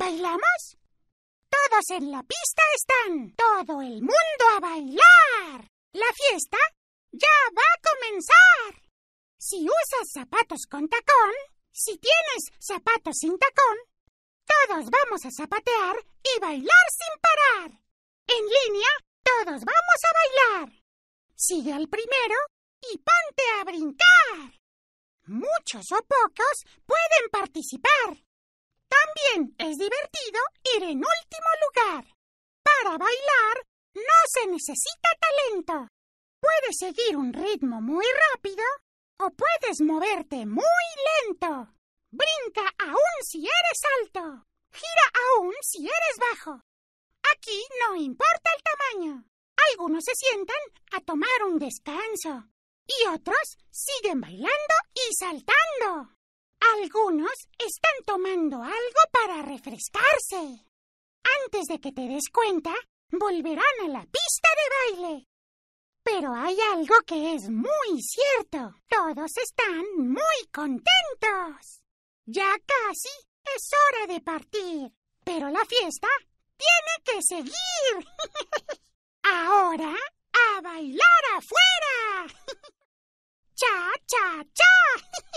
¿Bailamos? Todos en la pista están. Todo el mundo a bailar. La fiesta ya va a comenzar. Si usas zapatos con tacón, si tienes zapatos sin tacón, todos vamos a zapatear y bailar sin parar. En línea, todos vamos a bailar. Sigue al primero y ponte a brincar. Muchos o pocos pueden participar también es divertido ir en último lugar. Para bailar no se necesita talento. Puedes seguir un ritmo muy rápido o puedes moverte muy lento. Brinca aún si eres alto. Gira aún si eres bajo. Aquí no importa el tamaño. Algunos se sientan a tomar un descanso y otros siguen bailando y saltando. Algunos están tomando algo para refrescarse. Antes de que te des cuenta, volverán a la pista de baile. Pero hay algo que es muy cierto. Todos están muy contentos. Ya casi es hora de partir. Pero la fiesta tiene que seguir. Ahora, a bailar afuera. cha, cha, cha.